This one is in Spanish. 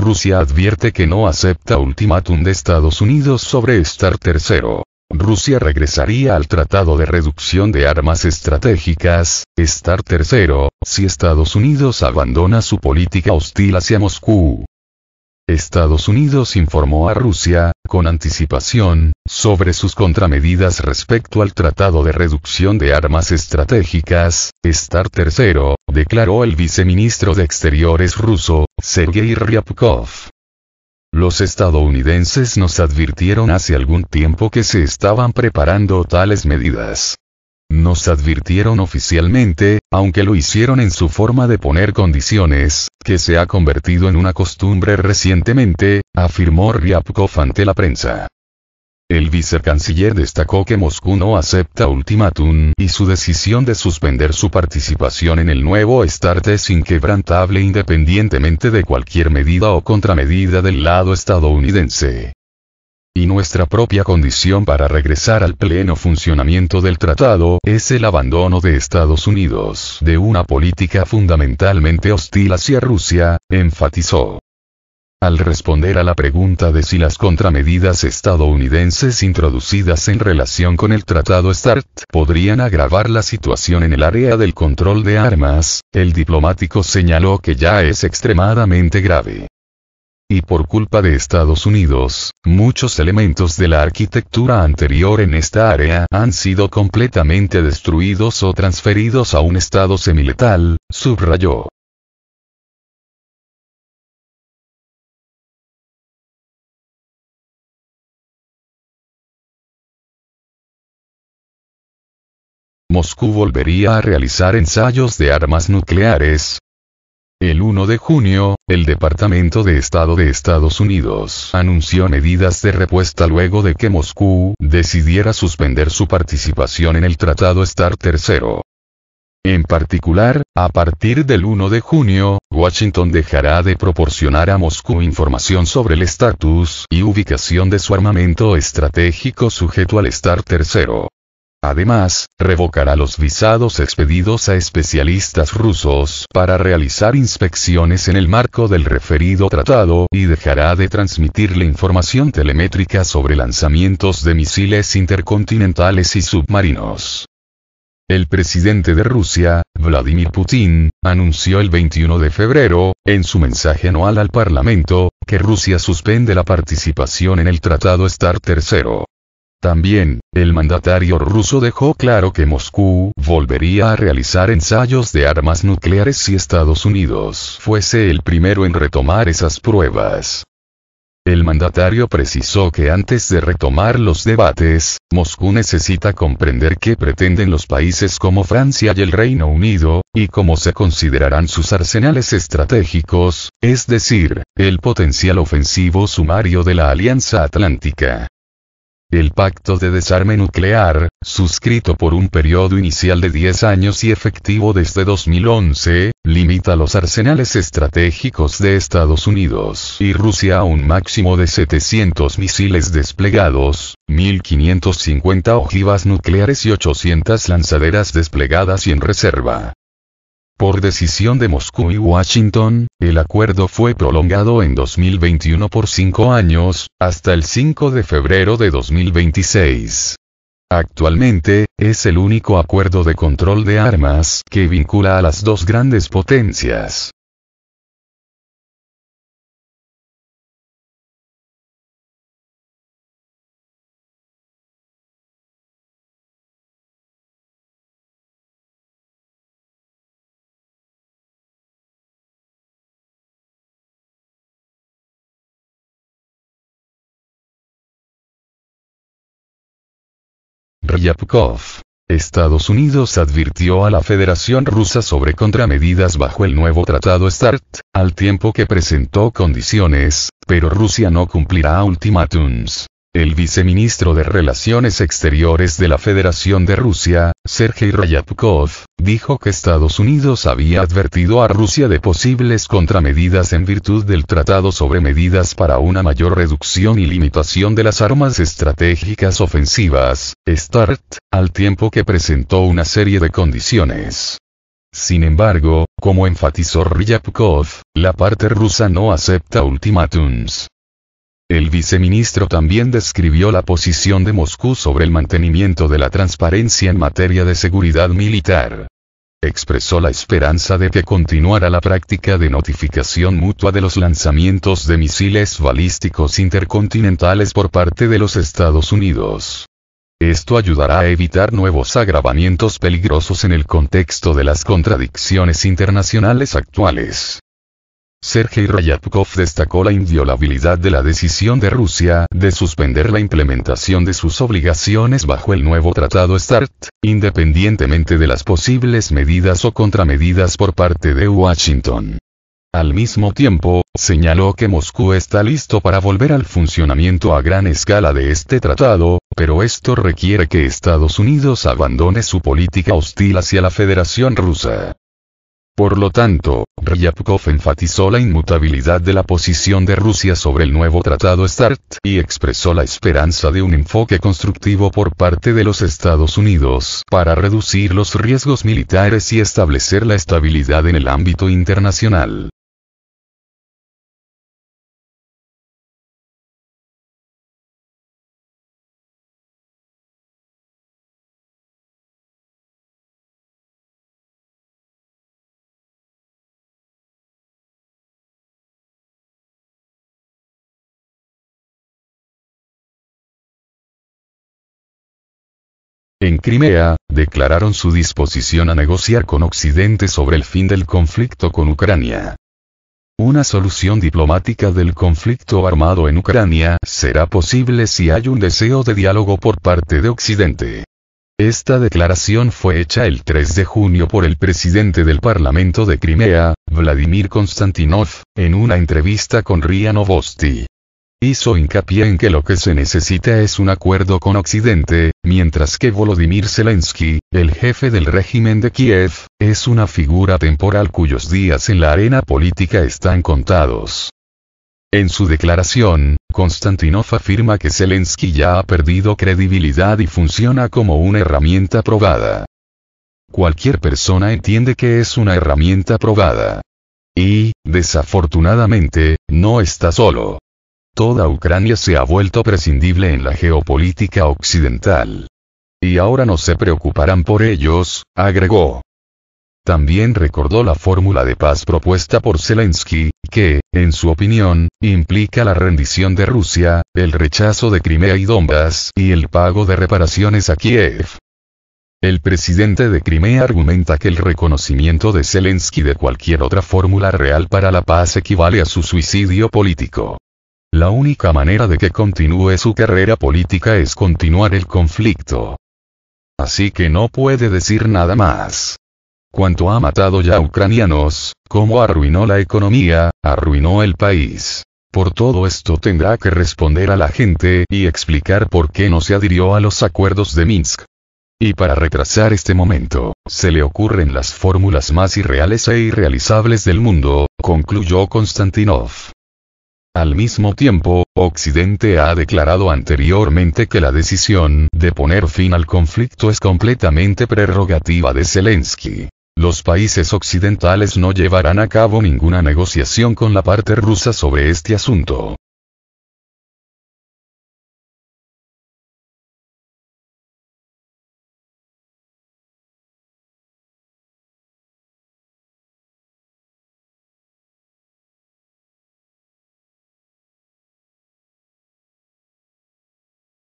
Rusia advierte que no acepta ultimátum de Estados Unidos sobre estar tercero. Rusia regresaría al Tratado de Reducción de Armas Estratégicas, estar III, si Estados Unidos abandona su política hostil hacia Moscú. Estados Unidos informó a Rusia, con anticipación, sobre sus contramedidas respecto al Tratado de Reducción de Armas Estratégicas, Star III, declaró el viceministro de Exteriores ruso, Sergei Ryabkov. Los estadounidenses nos advirtieron hace algún tiempo que se estaban preparando tales medidas. Nos advirtieron oficialmente, aunque lo hicieron en su forma de poner condiciones, que se ha convertido en una costumbre recientemente, afirmó Ryabkov ante la prensa. El vicecanciller destacó que Moscú no acepta ultimátum y su decisión de suspender su participación en el nuevo START es inquebrantable independientemente de cualquier medida o contramedida del lado estadounidense y nuestra propia condición para regresar al pleno funcionamiento del tratado es el abandono de Estados Unidos de una política fundamentalmente hostil hacia Rusia, enfatizó. Al responder a la pregunta de si las contramedidas estadounidenses introducidas en relación con el Tratado START podrían agravar la situación en el área del control de armas, el diplomático señaló que ya es extremadamente grave y por culpa de Estados Unidos, muchos elementos de la arquitectura anterior en esta área han sido completamente destruidos o transferidos a un estado semiletal, subrayó. Moscú volvería a realizar ensayos de armas nucleares, el 1 de junio, el Departamento de Estado de Estados Unidos anunció medidas de repuesta luego de que Moscú decidiera suspender su participación en el Tratado Star III. En particular, a partir del 1 de junio, Washington dejará de proporcionar a Moscú información sobre el estatus y ubicación de su armamento estratégico sujeto al Star III. Además, revocará los visados expedidos a especialistas rusos para realizar inspecciones en el marco del referido tratado y dejará de transmitir la información telemétrica sobre lanzamientos de misiles intercontinentales y submarinos. El presidente de Rusia, Vladimir Putin, anunció el 21 de febrero, en su mensaje anual al Parlamento, que Rusia suspende la participación en el Tratado Star III. También, el mandatario ruso dejó claro que Moscú volvería a realizar ensayos de armas nucleares si Estados Unidos fuese el primero en retomar esas pruebas. El mandatario precisó que antes de retomar los debates, Moscú necesita comprender qué pretenden los países como Francia y el Reino Unido, y cómo se considerarán sus arsenales estratégicos, es decir, el potencial ofensivo sumario de la Alianza Atlántica. El pacto de desarme nuclear, suscrito por un periodo inicial de 10 años y efectivo desde 2011, limita los arsenales estratégicos de Estados Unidos y Rusia a un máximo de 700 misiles desplegados, 1.550 ojivas nucleares y 800 lanzaderas desplegadas y en reserva. Por decisión de Moscú y Washington, el acuerdo fue prolongado en 2021 por cinco años, hasta el 5 de febrero de 2026. Actualmente, es el único acuerdo de control de armas que vincula a las dos grandes potencias. Yapkov. Estados Unidos advirtió a la Federación Rusa sobre contramedidas bajo el nuevo tratado START, al tiempo que presentó condiciones, pero Rusia no cumplirá ultimátums. El viceministro de Relaciones Exteriores de la Federación de Rusia, Sergei Ryabkov, dijo que Estados Unidos había advertido a Rusia de posibles contramedidas en virtud del Tratado sobre Medidas para una mayor reducción y limitación de las armas estratégicas ofensivas, START, al tiempo que presentó una serie de condiciones. Sin embargo, como enfatizó Ryabkov, la parte rusa no acepta ultimátums. El viceministro también describió la posición de Moscú sobre el mantenimiento de la transparencia en materia de seguridad militar. Expresó la esperanza de que continuara la práctica de notificación mutua de los lanzamientos de misiles balísticos intercontinentales por parte de los Estados Unidos. Esto ayudará a evitar nuevos agravamientos peligrosos en el contexto de las contradicciones internacionales actuales. Sergei Ryabkov destacó la inviolabilidad de la decisión de Rusia de suspender la implementación de sus obligaciones bajo el nuevo tratado START, independientemente de las posibles medidas o contramedidas por parte de Washington. Al mismo tiempo, señaló que Moscú está listo para volver al funcionamiento a gran escala de este tratado, pero esto requiere que Estados Unidos abandone su política hostil hacia la Federación Rusa. Por lo tanto, Ryabkov enfatizó la inmutabilidad de la posición de Rusia sobre el nuevo tratado START y expresó la esperanza de un enfoque constructivo por parte de los Estados Unidos para reducir los riesgos militares y establecer la estabilidad en el ámbito internacional. En Crimea, declararon su disposición a negociar con Occidente sobre el fin del conflicto con Ucrania. Una solución diplomática del conflicto armado en Ucrania será posible si hay un deseo de diálogo por parte de Occidente. Esta declaración fue hecha el 3 de junio por el presidente del Parlamento de Crimea, Vladimir Konstantinov, en una entrevista con RIA Novosti. Hizo hincapié en que lo que se necesita es un acuerdo con Occidente, mientras que Volodymyr Zelensky, el jefe del régimen de Kiev, es una figura temporal cuyos días en la arena política están contados. En su declaración, Konstantinov afirma que Zelensky ya ha perdido credibilidad y funciona como una herramienta probada. Cualquier persona entiende que es una herramienta probada. Y, desafortunadamente, no está solo. Toda Ucrania se ha vuelto prescindible en la geopolítica occidental. Y ahora no se preocuparán por ellos, agregó. También recordó la fórmula de paz propuesta por Zelensky, que, en su opinión, implica la rendición de Rusia, el rechazo de Crimea y Donbass y el pago de reparaciones a Kiev. El presidente de Crimea argumenta que el reconocimiento de Zelensky de cualquier otra fórmula real para la paz equivale a su suicidio político. La única manera de que continúe su carrera política es continuar el conflicto. Así que no puede decir nada más. Cuanto ha matado ya ucranianos, cómo arruinó la economía, arruinó el país. Por todo esto tendrá que responder a la gente y explicar por qué no se adhirió a los acuerdos de Minsk. Y para retrasar este momento, se le ocurren las fórmulas más irreales e irrealizables del mundo, concluyó Konstantinov. Al mismo tiempo, Occidente ha declarado anteriormente que la decisión de poner fin al conflicto es completamente prerrogativa de Zelensky. Los países occidentales no llevarán a cabo ninguna negociación con la parte rusa sobre este asunto.